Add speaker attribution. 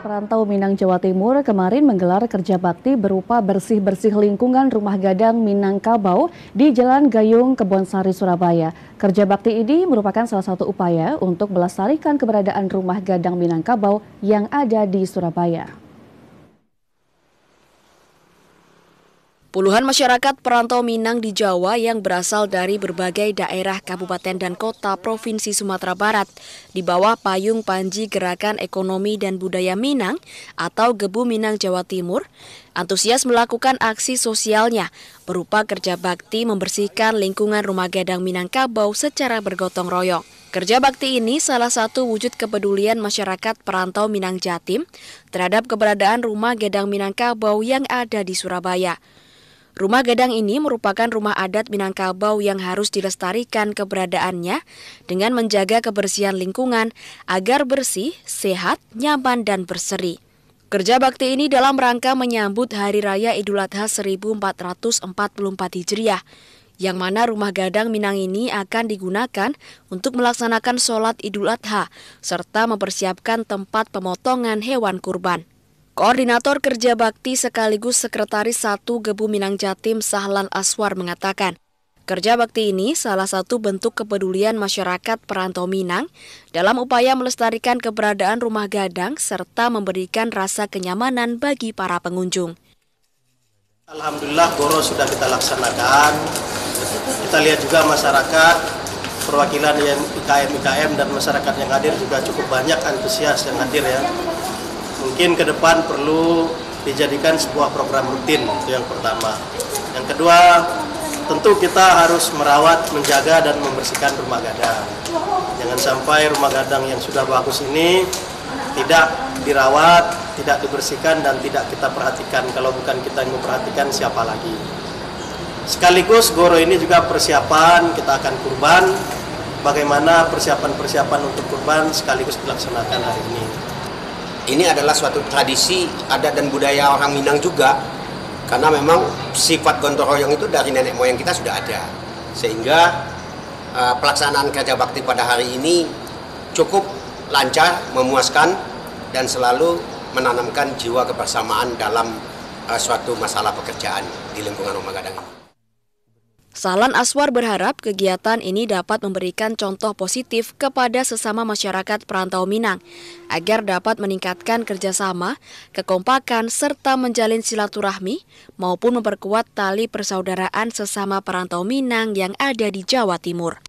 Speaker 1: perantau Minang Jawa Timur kemarin menggelar kerja bakti berupa bersih-bersih lingkungan rumah gadang Minangkabau di Jalan Gayung Kebonsari Surabaya. Kerja bakti ini merupakan salah satu upaya untuk melestarikan keberadaan rumah gadang Minangkabau yang ada di Surabaya. Puluhan masyarakat perantau Minang di Jawa yang berasal dari berbagai daerah kabupaten dan kota Provinsi Sumatera Barat di bawah payung Panji Gerakan Ekonomi dan Budaya Minang atau Gebu Minang Jawa Timur antusias melakukan aksi sosialnya berupa kerja bakti membersihkan lingkungan rumah gadang Minangkabau secara bergotong royong. Kerja bakti ini salah satu wujud kepedulian masyarakat perantau Minang Jatim terhadap keberadaan rumah gedang Minangkabau yang ada di Surabaya. Rumah gadang ini merupakan rumah adat Minangkabau yang harus dilestarikan keberadaannya dengan menjaga kebersihan lingkungan agar bersih, sehat, nyaman, dan berseri. Kerja bakti ini dalam rangka menyambut Hari Raya Idul Adha 1444 Hijriah, yang mana rumah gadang Minang ini akan digunakan untuk melaksanakan sholat Idul Adha serta mempersiapkan tempat pemotongan hewan kurban. Koordinator Kerja Bakti sekaligus Sekretaris satu Gebu Minang Jatim Sahlan Aswar mengatakan, kerja bakti ini salah satu bentuk kepedulian masyarakat perantau Minang dalam upaya melestarikan keberadaan rumah gadang serta memberikan rasa kenyamanan bagi para pengunjung.
Speaker 2: Alhamdulillah Goro sudah kita laksanakan. Kita lihat juga masyarakat perwakilan yang IKM-IKM dan masyarakat yang hadir juga cukup banyak antusias yang hadir ya mungkin ke depan perlu dijadikan sebuah program rutin itu yang pertama yang kedua tentu kita harus merawat menjaga dan membersihkan rumah gadang jangan sampai rumah gadang yang sudah bagus ini tidak dirawat tidak dibersihkan dan tidak kita perhatikan kalau bukan kita yang memperhatikan siapa lagi sekaligus Goro ini juga persiapan kita akan kurban bagaimana persiapan-persiapan untuk kurban sekaligus dilaksanakan hari ini ini
Speaker 3: adalah suatu tradisi adat dan budaya orang Minang juga karena memang sifat gontor royong itu dari nenek moyang kita sudah ada sehingga uh, pelaksanaan kerja bakti pada hari ini cukup lancar, memuaskan dan selalu menanamkan jiwa kebersamaan dalam uh, suatu masalah pekerjaan di lingkungan rumah gadang ini.
Speaker 1: Salan Aswar berharap kegiatan ini dapat memberikan contoh positif kepada sesama masyarakat perantau Minang agar dapat meningkatkan kerjasama, kekompakan, serta menjalin silaturahmi maupun memperkuat tali persaudaraan sesama perantau Minang yang ada di Jawa Timur.